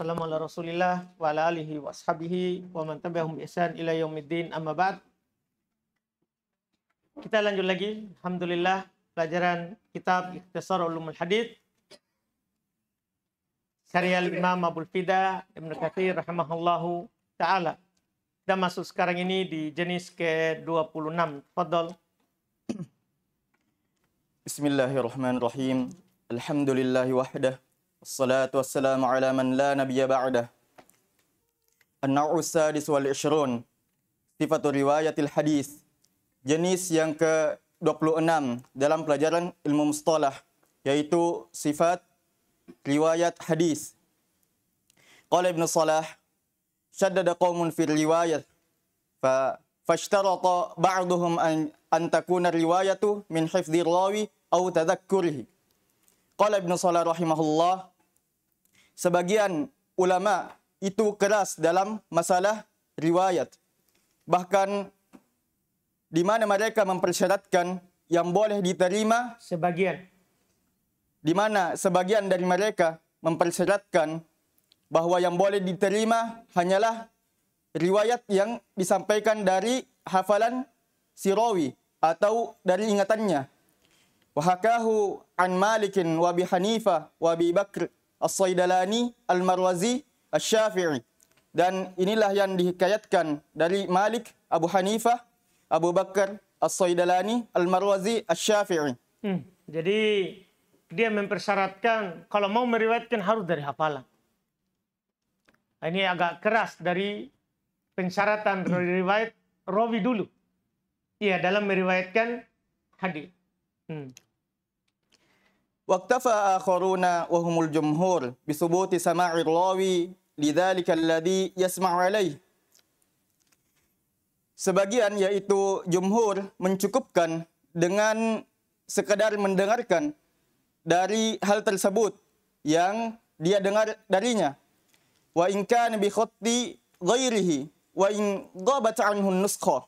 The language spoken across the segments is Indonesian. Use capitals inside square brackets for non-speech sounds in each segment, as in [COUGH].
Salam ala Rasulillah wa ala alihi wa wa man tabi'ahum bi ihsan ila yaumiddin amma ba'd. Kita lanjut lagi, alhamdulillah pelajaran kitab Iktisar Ulumul Hadith karya Imam Abu Fida Ibnu Katsir rahimahullahu taala. Kita masuk sekarang ini di jenis ke-26. Fadal. Bismillahirrahmanirrahim. Alhamdulillahi wahdah. الصلاة والسلام على من لا نبي بعده النوع السادس والعشرون صفة رواية الحديث جنس yang ke 26 dalam pelajaran ilmu mustalah yaitu رواية حديث قال ابن صلاح شدد قوم في الرواية ف... فاشترط بعضهم أن أن تكون الرواية من حفظ الراوي أو تذكره قال ابن صلاح رحمه الله sebagian ulama itu keras dalam masalah riwayat. Bahkan di mana mereka mempersyaratkan yang boleh diterima sebagian di mana sebagian dari mereka mempersyaratkan bahwa yang boleh diterima hanyalah riwayat yang disampaikan dari hafalan sirawi atau dari ingatannya. Wahakahu an Malikin wa bi Hanifa wa bi Bakr As-Saidalani, Al-Marwazi, Al syafii Dan inilah yang dihikayatkan dari Malik, Abu Hanifah, Abu Bakar, As-Saidalani, Al-Marwazi, Al syafii Hmm. Jadi dia mempersyaratkan kalau mau meriwayatkan harus dari hafalan. Nah, ini agak keras dari pensyaratan riwayat rawi dulu. Iya, dalam meriwayatkan hadis. Hmm. واكتفى آخرون وهم الجمهور jumhur سماع الراوي لذلك الذي يسمع عليه Sebagian yaitu jumhur mencukupkan dengan sekadar mendengarkan dari hal tersebut yang dia dengar darinya. Wa in kana bi khatti ghairihi wa in ghabat anhu nuskha.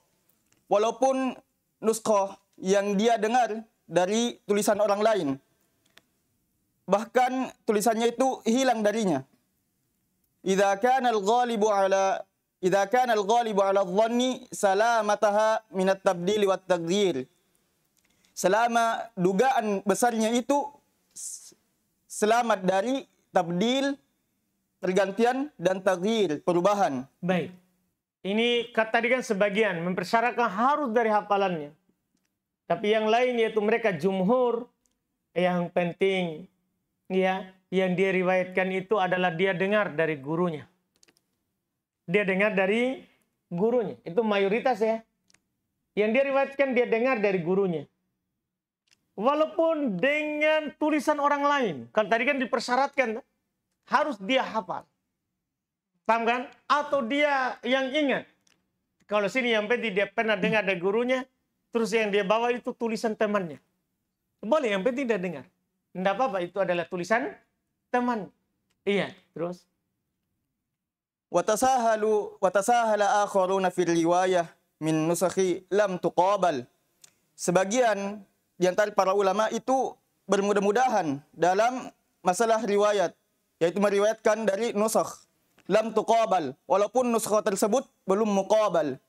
Walaupun nusko yang dia dengar dari tulisan orang lain bahkan tulisannya itu hilang darinya. Idza kana al-ghalibu ala idza kana al-ghalibu ala dhanni salamataha min at-tabdil wa at-taghyir. Selama dugaan besarnya itu selamat dari tabdil pergantian dan taghyir, perubahan. Baik. Ini kata tadi kan sebagian mempersyaratkan harus dari hafalannya. Tapi yang lain yaitu mereka jumhur yang penting ya yang dia riwayatkan itu adalah dia dengar dari gurunya. Dia dengar dari gurunya. Itu mayoritas ya. Yang dia riwayatkan dia dengar dari gurunya. Walaupun dengan tulisan orang lain. Kalau tadi kan dipersyaratkan harus dia hafal. Paham kan? Atau dia yang ingat. Kalau sini yang penting dia pernah dengar dari gurunya, terus yang dia bawa itu tulisan temannya. Boleh yang penting dia dengar. Tidak apa-apa, itu adalah tulisan teman. Iya, terus. Watasahalu watasahala akharuna fil riwayah min nusakhi lam tuqabal. Sebagian di antara para ulama itu bermudah-mudahan dalam masalah riwayat yaitu meriwayatkan dari nusakh lam tuqabal walaupun nuskha tersebut belum muqabal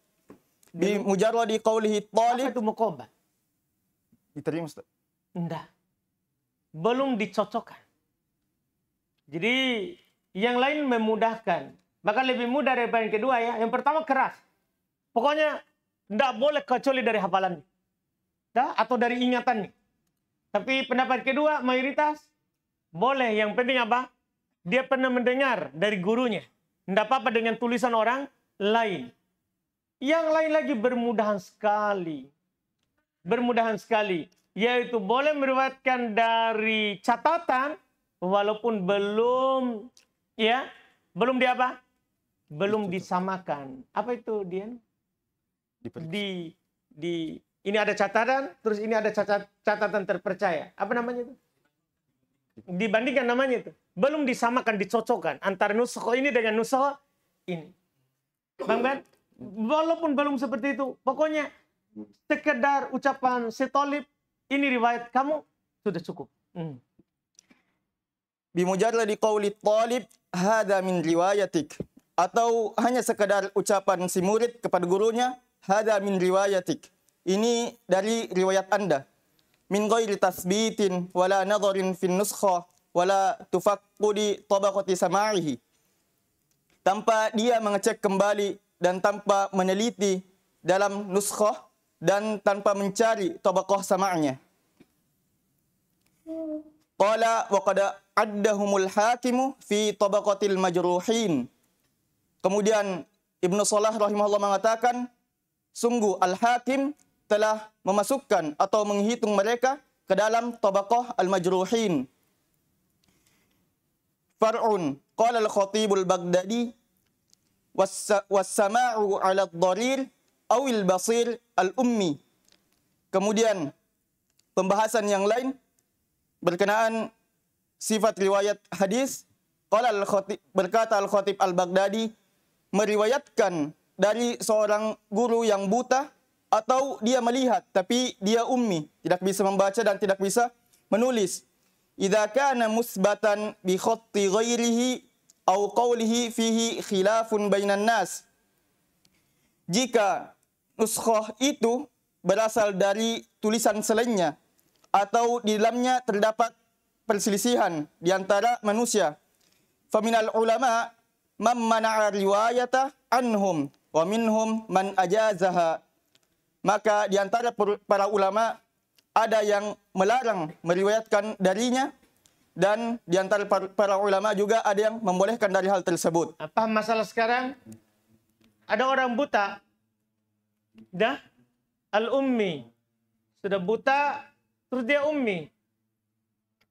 bi mujarwadi qawlihi talib itu muqabal diterima Ustaz Tidak belum dicocokkan. Jadi yang lain memudahkan. Bahkan lebih mudah daripada yang kedua ya. Yang pertama keras. Pokoknya tidak boleh kecuali dari hafalan. Dah? Atau dari ingatannya. Tapi pendapat kedua mayoritas boleh. Yang penting apa? Dia pernah mendengar dari gurunya. Tidak apa-apa dengan tulisan orang lain. Yang lain lagi bermudahan sekali. Bermudahan sekali yaitu boleh meriwayatkan dari catatan walaupun belum ya belum di apa belum disamakan apa itu Dian Diperiksa. di di ini ada catatan terus ini ada catat, catatan terpercaya apa namanya itu dibandingkan namanya itu belum disamakan dicocokkan antara nusoh ini dengan nusoh ini bang Ben walaupun belum seperti itu pokoknya sekedar ucapan setolip ini riwayat kamu sudah cukup. Hmm. di kauli talib hada min riwayatik atau hanya sekedar ucapan si murid kepada gurunya hada min riwayatik. Ini dari riwayat Anda. Min ghairi tasbitin wala nadharin fin nuskha wala tufaqqudi tabaqati sama'ihi. Tanpa dia mengecek kembali dan tanpa meneliti dalam nuskha dan tanpa mencari tabaqah sama'nya. Qala wa qad addahumul hakimu fi tabaqatil majruhin. Kemudian Ibnu Salah rahimahullah mengatakan, sungguh al-hakim telah memasukkan atau menghitung mereka ke dalam tabaqah al-majruhin. Far'un qala al-khatibul Baghdadi was-sama'u 'ala ad-darir awil basir al-ummi. Kemudian pembahasan yang lain berkenaan sifat riwayat hadis. Qala al-Khatib berkata al-Khatib al-Baghdadi meriwayatkan dari seorang guru yang buta atau dia melihat tapi dia ummi, tidak bisa membaca dan tidak bisa menulis. Idza kana musbatan bi khatti ghairihi au qawlihi fihi khilafun bainan nas. Jika Nuskhoh itu berasal dari tulisan selainnya atau di dalamnya terdapat perselisihan di antara manusia. Faminal ulama man mana'a riwayata anhum wa minhum man ajazaha. Maka di antara para ulama ada yang melarang meriwayatkan darinya dan di antara para ulama juga ada yang membolehkan dari hal tersebut. Apa masalah sekarang? Ada orang buta dah al-ummi. Sudah buta, terus dia ummi.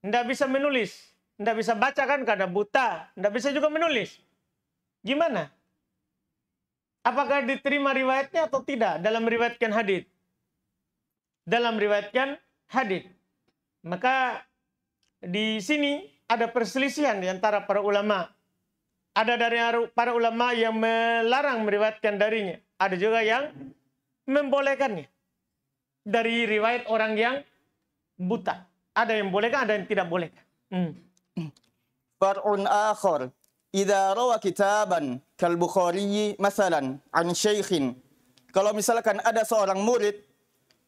Tidak bisa menulis. Tidak bisa baca kan karena buta. Tidak bisa juga menulis. Gimana? Apakah diterima riwayatnya atau tidak dalam riwayatkan hadit Dalam riwayatkan hadit Maka di sini ada perselisihan di antara para ulama. Ada dari para ulama yang melarang meriwayatkan darinya. Ada juga yang membolehkannya. Dari riwayat orang yang buta. Ada yang bolehkan, ada yang tidak bolehkan. Hmm. hmm. Far'un akhar. rawa kitaban kal Bukhari masalan an sheikhin. Kalau misalkan ada seorang murid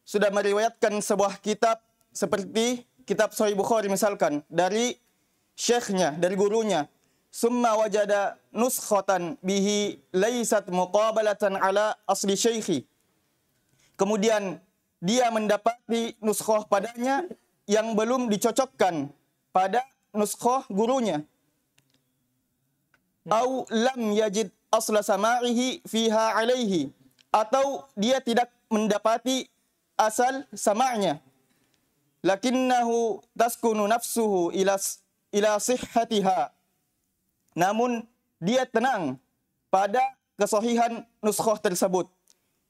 sudah meriwayatkan sebuah kitab seperti kitab Sahih Bukhari misalkan dari syekhnya, dari gurunya, summa wajada nuskhatan bihi laysat muqabalatan ala asli syekhi. Kemudian dia mendapati nuskhoh padanya yang belum dicocokkan pada nuskhoh gurunya. Hmm. Au lam yajid asla samarihi fiha alaihi. Atau dia tidak mendapati asal sama'nya. Lakinnahu taskunu nafsuhu ila, ila sihhatiha. Namun dia tenang pada kesohihan nuskhoh tersebut.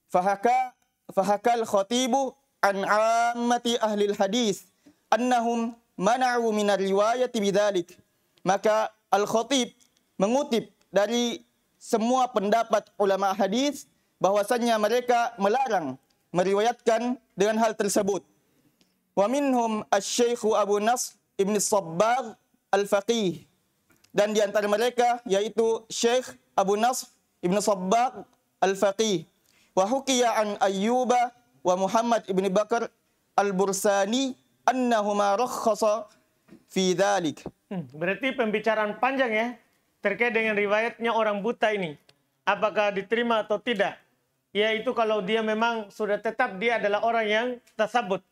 Fahakah fahakal khatibu an ammati ahli hadis annahum mana'u min riwayati bidzalik maka al khatib mengutip dari semua pendapat ulama hadis bahwasanya mereka melarang meriwayatkan dengan hal tersebut wa minhum asy-syekh Abu Nasr Ibn Sabbag Al-Faqih dan di antara mereka yaitu Syekh Abu Nasr Ibn Sabbag Al-Faqih wa hukiya an ayyuba wa Muhammad ibni Bakar al-Bursani annahuma rakhasa fi dhalik. Hmm, berarti pembicaraan panjang ya terkait dengan riwayatnya orang buta ini. Apakah diterima atau tidak? Yaitu kalau dia memang sudah tetap dia adalah orang yang tersebut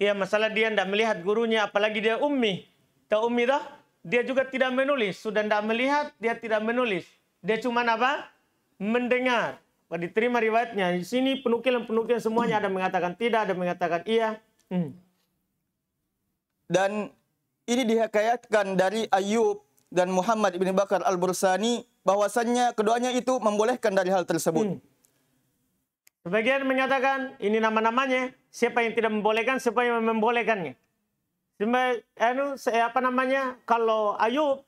Ya masalah dia tidak melihat gurunya apalagi dia ummi. ta ummi dah? Dia juga tidak menulis. Sudah tidak melihat, dia tidak menulis. Dia cuma apa? Mendengar diterima riwayatnya. Di sini penukil-penukil semuanya ada mengatakan tidak, ada mengatakan iya. Hmm. Dan ini dihakayatkan dari Ayub dan Muhammad Ibn Bakar Al-Bursani bahwasannya keduanya itu membolehkan dari hal tersebut. Hmm. Sebagian mengatakan ini nama-namanya, siapa yang tidak membolehkan, siapa yang membolehkannya. Cuma, anu, apa namanya, kalau Ayub,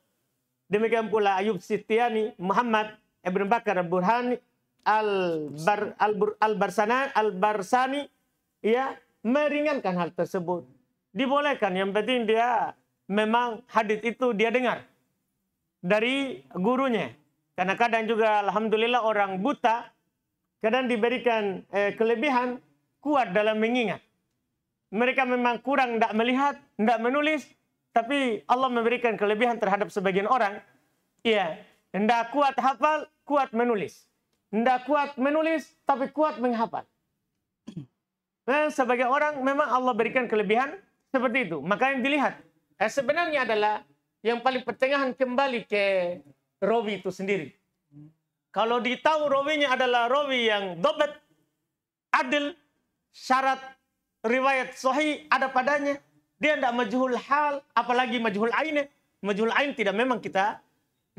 demikian pula Ayub Sitiani, Muhammad, Ibn Bakar, Burhani, al bar al, -Bur, al barsana al barsani ya meringankan hal tersebut dibolehkan yang penting dia memang hadis itu dia dengar dari gurunya karena kadang juga alhamdulillah orang buta kadang diberikan eh, kelebihan kuat dalam mengingat mereka memang kurang tidak melihat tidak menulis tapi Allah memberikan kelebihan terhadap sebagian orang ya tidak kuat hafal kuat menulis tidak kuat menulis, tapi kuat menghafal. Nah, [CLEARS THROAT] sebagai orang memang Allah berikan kelebihan seperti itu. Maka yang dilihat eh, sebenarnya adalah yang paling pertengahan kembali ke Robi itu sendiri. Kalau ditahu Robinya adalah Robi yang dobat, adil, syarat riwayat sahih ada padanya. Dia tidak majhul hal, apalagi majhul ainnya. Majhul ain tidak memang kita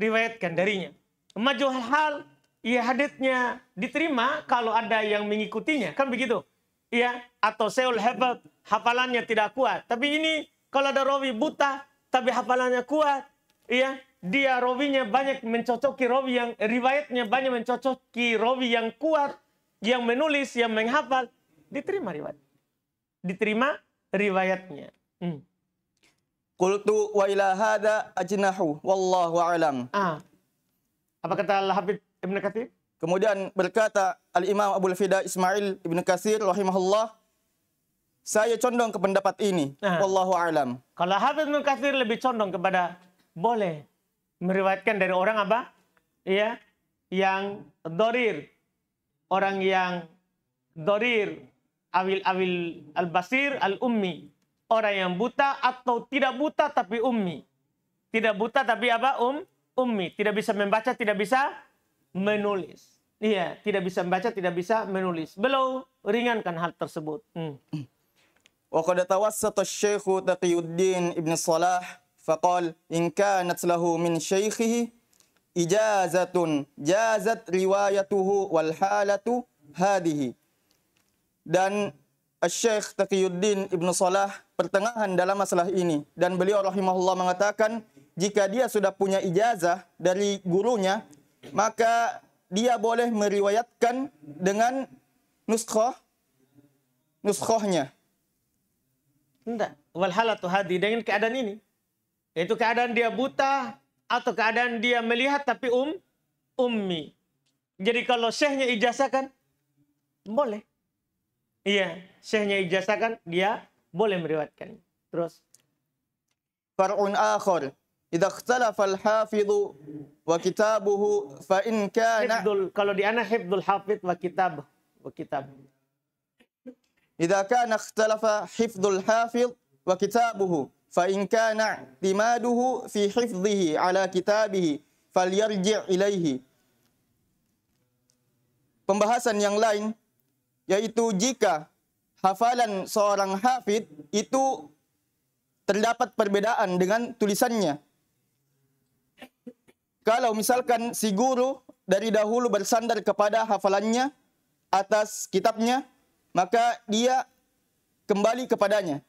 riwayatkan darinya. Majhul hal ya haditnya diterima kalau ada yang mengikutinya. Kan begitu. iya atau seul hebat, hafalannya tidak kuat. Tapi ini kalau ada rawi buta, tapi hafalannya kuat. iya dia rawinya banyak mencocoki rawi yang riwayatnya banyak mencocoki rawi yang kuat, yang menulis, yang menghafal, diterima riwayat. Diterima riwayatnya. Hmm. Qultu wa ila hada ajnahu wallahu alam. Ah. Apa kata Al-Habib Ibn Kathir. Kemudian berkata Al-Imam Abu Fida Ismail Ibn Kathir rahimahullah saya condong ke pendapat ini. Nah. Wallahu alam. Kalau Hafiz Ibn Kathir lebih condong kepada boleh meriwayatkan dari orang apa? Iya, yang dorir. Orang yang dorir awil awil al basir al ummi orang yang buta atau tidak buta tapi ummi tidak buta tapi apa um ummi tidak bisa membaca tidak bisa menulis. Iya, tidak bisa membaca, tidak bisa menulis. Beliau ringankan hal tersebut. Hmm. وقد توسط الشيخ تقي الدين ابن صلاح in kanat lahu min syaikhihi ijazatun jazat riwayatuhu wal halatu hadhihi. dan Syekh Taqiyuddin Ibnu Salah pertengahan dalam masalah ini dan beliau rahimahullah mengatakan jika dia sudah punya ijazah dari gurunya maka dia boleh meriwayatkan dengan nuskhah nuskhahnya. Tidak. Walhalatu hadi dengan keadaan ini. Yaitu keadaan dia buta atau keadaan dia melihat tapi um ummi. Jadi kalau syekhnya ijazahkan boleh. Iya, syekhnya ijazahkan dia boleh meriwayatkan. Terus far'un akhir Idza ikhtalafa al-hafidhu wa kitabuhu fa in kana hibdul, kalau di ana hibdul hafidh wa kitab wa kitab. Idza kana ikhtalafa hifdhul hafidh wa kitabuhu fa in kana fi hifdhihi ala falyarji' ilaihi. Pembahasan yang lain yaitu jika hafalan seorang hafid itu terdapat perbedaan dengan tulisannya kalau misalkan si guru dari dahulu bersandar kepada hafalannya atas kitabnya, maka dia kembali kepadanya.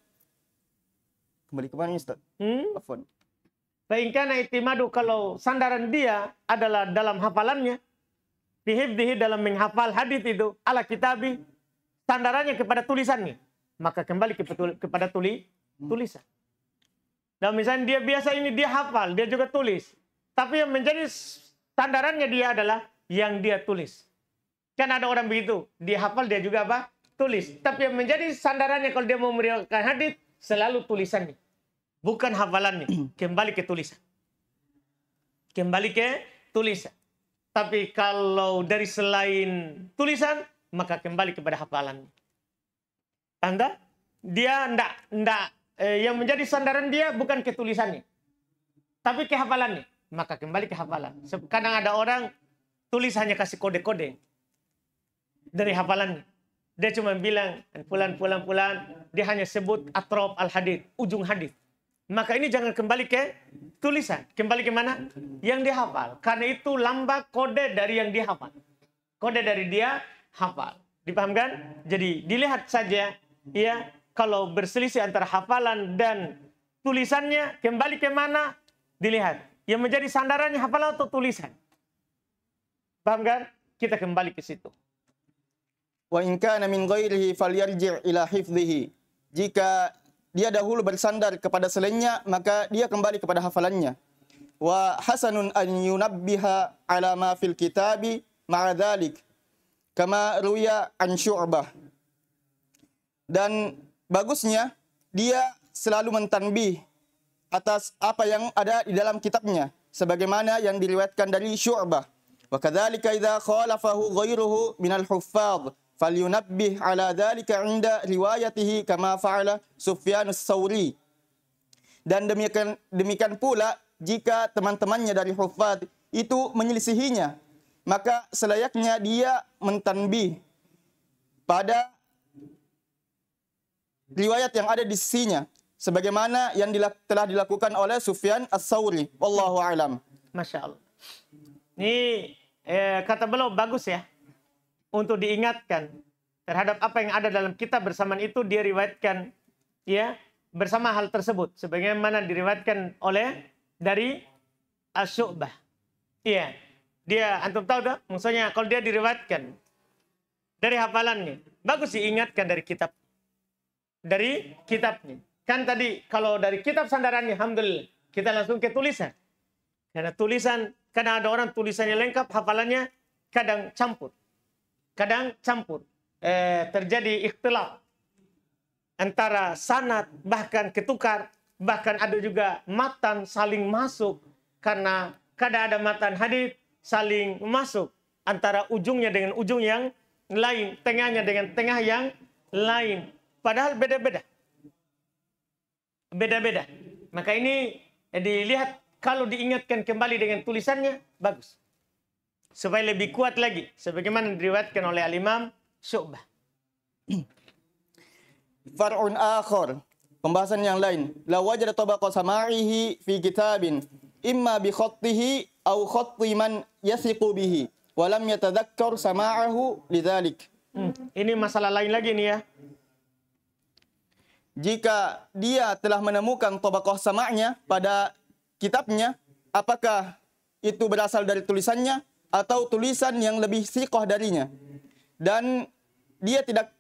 Kembali kepadanya, Ustaz. Hmm? Afwan. Sehingga itimadu kalau sandaran dia adalah dalam hafalannya. Fihibdihi dalam menghafal hadis itu. Ala kitabi. Sandarannya kepada tulisannya. Maka kembali kepada tuli, hmm. tulisan. Dan misalnya dia biasa ini dia hafal, dia juga tulis. Tapi yang menjadi standarannya dia adalah yang dia tulis. Kan ada orang begitu, dia hafal dia juga apa? Tulis. Tapi yang menjadi sandarannya kalau dia mau meriwayatkan hadis selalu tulisannya. Bukan hafalannya. [CLEARS THROAT] Kembali ke tulisan. Kembali ke tulisan. Tapi kalau dari selain tulisan, maka kembali kepada hafalan. Anda, dia ndak ndak eh, yang menjadi sandaran dia bukan ke nih, tapi ke nih maka kembali ke hafalan. Kadang ada orang tulis hanya kasih kode-kode dari hafalan. Dia cuma bilang pulan pulan pulan. Dia hanya sebut atrof al hadith, ujung hadith. Maka ini jangan kembali ke tulisan, kembali ke mana? Yang hafal Karena itu lambat kode dari yang hafal Kode dari dia hafal. Dipahamkan? Jadi dilihat saja ya kalau berselisih antara hafalan dan tulisannya kembali ke mana? Dilihat yang menjadi sandarannya hafalan atau tulisan. Paham kan? Kita kembali ke situ. Wa in kana min ghairihi falyarji' ila hifdhihi. Jika dia dahulu bersandar kepada selainnya, maka dia kembali kepada hafalannya. Wa hasanun an yunabbiha ala ma fil kitabi ma'a dhalik. Kama ruya an syu'bah. Dan bagusnya dia selalu mentanbih atas apa yang ada di dalam kitabnya sebagaimana yang diriwayatkan dari Syu'bah. Wa kadzalika idza khalafahu min al huffaz falyunabbih ala dzalika 'inda riwayatihi kama fa'ala Sufyan sauri Dan demikian demikian pula jika teman-temannya dari huffaz itu menyelisihinya, maka selayaknya dia mentanbih pada riwayat yang ada di sisinya sebagaimana yang dilak telah dilakukan oleh Sufyan As-Sauri. Wallahu alam. Masya Allah. Ini eh, kata beliau bagus ya untuk diingatkan terhadap apa yang ada dalam kitab bersamaan itu dia riwayatkan ya bersama hal tersebut sebagaimana diriwayatkan oleh dari Asyubah. Iya. Dia antum tahu dah maksudnya kalau dia diriwayatkan dari hafalannya bagus diingatkan dari kitab dari kitabnya Kan tadi kalau dari kitab sandarannya, Alhamdulillah, kita langsung ke tulisan. Karena tulisan, karena ada orang tulisannya lengkap, hafalannya kadang campur. Kadang campur. Eh, terjadi ikhtilaf antara sanat, bahkan ketukar, bahkan ada juga matan saling masuk. Karena kadang ada matan hadis saling masuk antara ujungnya dengan ujung yang lain, tengahnya dengan tengah yang lain. Padahal beda-beda beda-beda. Maka ini dilihat kalau diingatkan kembali dengan tulisannya bagus. Supaya lebih kuat lagi sebagaimana diriwayatkan oleh Al-Imam Syu'bah. [CLEARS THROAT] Far'un akhar pembahasan yang lain la wajada tabaqa sama'ihi fi kitabin imma bi khattihi aw khatti man yasiqu bihi wa lam yatadhakkar sama'ahu lidzalik. Hmm. Ini masalah lain lagi nih ya jika dia telah menemukan tobakoh sama'nya pada kitabnya, apakah itu berasal dari tulisannya atau tulisan yang lebih sikoh darinya? Dan dia tidak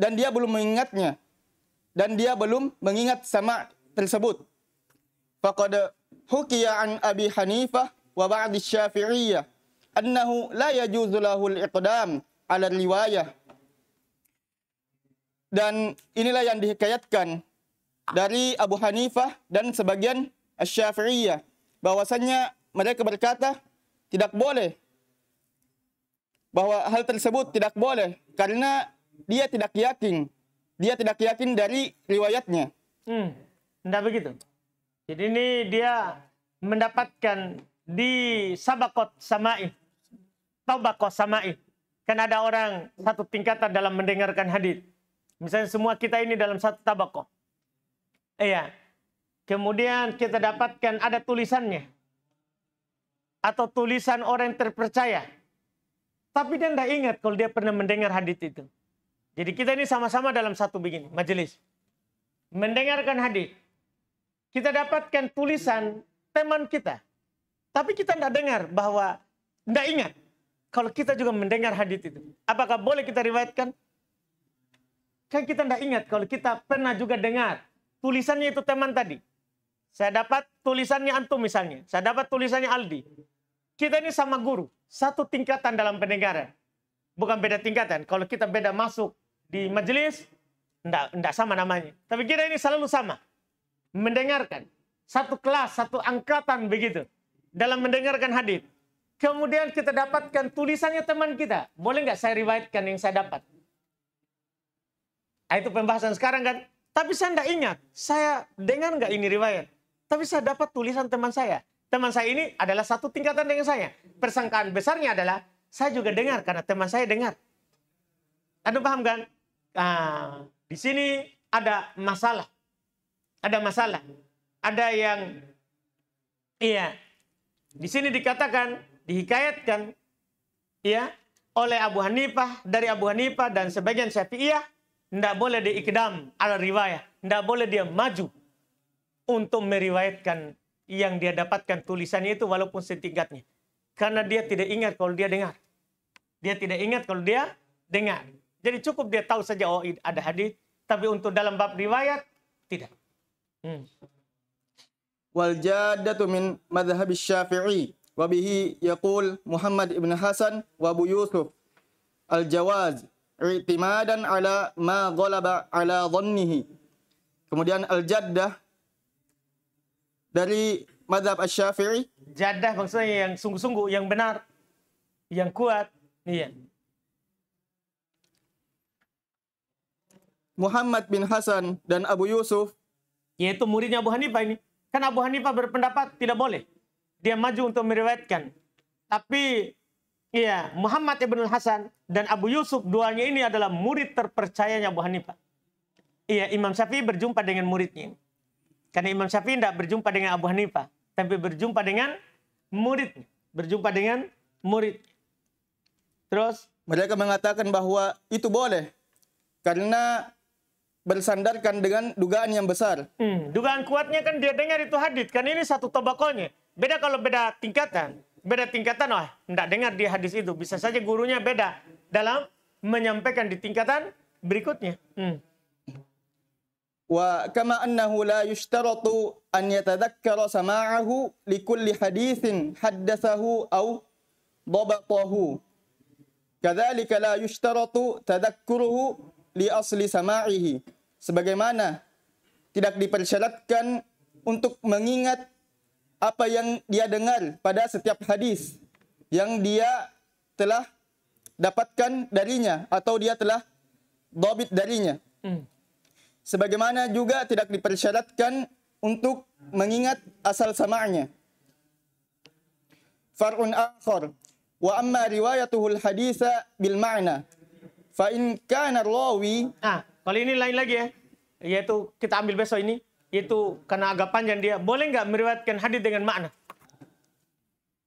dan dia belum mengingatnya dan dia belum mengingat sama tersebut. Faqad hukiya an Abi Hanifah wa ba'd Syafi'iyah annahu la yajuzu lahu al-iqdam ala riwayah dan inilah yang dihikayatkan dari Abu Hanifah dan sebagian Syafi'iyah bahwasanya mereka berkata tidak boleh bahwa hal tersebut tidak boleh karena dia tidak yakin dia tidak yakin dari riwayatnya hmm, tidak begitu jadi ini dia mendapatkan di sabakot sama'i taubakot sama'i kan ada orang satu tingkatan dalam mendengarkan hadis Misalnya semua kita ini dalam satu tabako, Iya. Kemudian kita dapatkan ada tulisannya. Atau tulisan orang yang terpercaya. Tapi dia tidak ingat kalau dia pernah mendengar hadis itu. Jadi kita ini sama-sama dalam satu begini, majelis. Mendengarkan hadis. Kita dapatkan tulisan teman kita. Tapi kita tidak dengar bahwa, tidak ingat. Kalau kita juga mendengar hadis itu. Apakah boleh kita riwayatkan? Kan kita tidak ingat kalau kita pernah juga dengar tulisannya itu teman tadi. Saya dapat tulisannya Antum misalnya. Saya dapat tulisannya Aldi. Kita ini sama guru. Satu tingkatan dalam pendengaran. Bukan beda tingkatan. Kalau kita beda masuk di majelis, enggak, enggak sama namanya. Tapi kita ini selalu sama. Mendengarkan. Satu kelas, satu angkatan begitu. Dalam mendengarkan hadis. Kemudian kita dapatkan tulisannya teman kita. Boleh nggak saya riwayatkan yang saya dapat? Ah, itu pembahasan sekarang kan. Tapi saya tidak ingat. Saya dengar nggak ini riwayat. Tapi saya dapat tulisan teman saya. Teman saya ini adalah satu tingkatan dengan saya. Persangkaan besarnya adalah saya juga dengar karena teman saya dengar. Anda paham kan? Nah, di sini ada masalah. Ada masalah. Ada yang iya. Di sini dikatakan, dihikayatkan iya, oleh Abu Hanifah, dari Abu Hanifah dan sebagian Syafi'iyah tidak boleh dia ikdam ala riwayah. Tidak boleh dia maju untuk meriwayatkan yang dia dapatkan tulisannya itu walaupun setingkatnya. Karena dia tidak ingat kalau dia dengar. Dia tidak ingat kalau dia dengar. Jadi cukup dia tahu saja oh ada hadis, tapi untuk dalam bab riwayat tidak. Hmm. Wal jaddatu min madhhab Syafi'i wa bihi Muhammad ibn Hasan wabu Yusuf al-Jawaz i'timadan ala ma ghalaba ala dhannihi. Kemudian al-jaddah dari mazhab asy-Syafi'i. Jaddah maksudnya yang sungguh-sungguh, yang benar, yang kuat. Iya. Muhammad bin Hasan dan Abu Yusuf yaitu muridnya Abu Hanifah ini. Kan Abu Hanifah berpendapat tidak boleh. Dia maju untuk meriwayatkan. Tapi iya, Muhammad ibn Hasan dan Abu Yusuf duanya ini adalah murid terpercayanya Abu Hanifah. Iya, Imam Syafi'i berjumpa dengan muridnya. Karena Imam Syafi'i tidak berjumpa dengan Abu Hanifah, tapi berjumpa dengan muridnya, berjumpa dengan murid. Terus mereka mengatakan bahwa itu boleh karena bersandarkan dengan dugaan yang besar. Hmm, dugaan kuatnya kan dia dengar itu hadis, kan ini satu tobakonya. Beda kalau beda tingkatan, beda tingkatan wah, oh, tidak dengar di hadis itu, bisa saja gurunya beda dalam menyampaikan di tingkatan berikutnya. Hmm. وكما أنه لا يشترط أن يتذكر سماعه لكل حديث حدثه أو ضبطه كذلك لا يشترط تذكره لأصل سماعه sebagaimana tidak dipersyaratkan untuk mengingat apa yang dia dengar pada setiap hadis yang dia telah dapatkan darinya atau dia telah dobit darinya. Hmm. Sebagaimana juga tidak dipersyaratkan untuk mengingat asal samanya. Far'un akhar wa amma riwayatuhul haditha bil ma'na fa in kana rawi ah kalau ini lain lagi ya yaitu kita ambil besok ini yaitu karena agak panjang dia boleh nggak meriwayatkan hadis dengan makna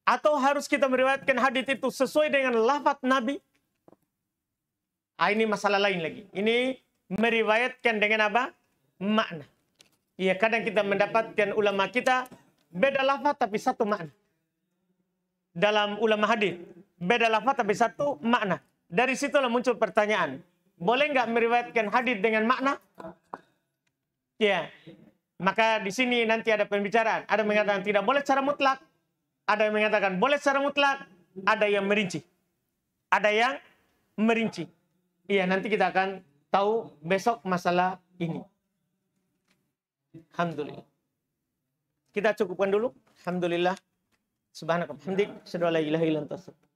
atau harus kita meriwayatkan hadis itu sesuai dengan lafaz Nabi? Ah, ini masalah lain lagi. Ini meriwayatkan dengan apa? Makna. Ya, kadang kita mendapatkan ulama kita beda lafaz tapi satu makna. Dalam ulama hadis, beda lafaz tapi satu makna. Dari situlah muncul pertanyaan, boleh nggak meriwayatkan hadis dengan makna? Ya. Maka di sini nanti ada pembicaraan. Ada mengatakan tidak boleh secara mutlak. Ada yang mengatakan boleh secara mutlak, ada yang merinci. Ada yang merinci. Iya, nanti kita akan tahu besok masalah ini. Alhamdulillah. Kita cukupkan dulu. Alhamdulillah. Subhanakallah. hamdik, Sedolah ilahi ilaha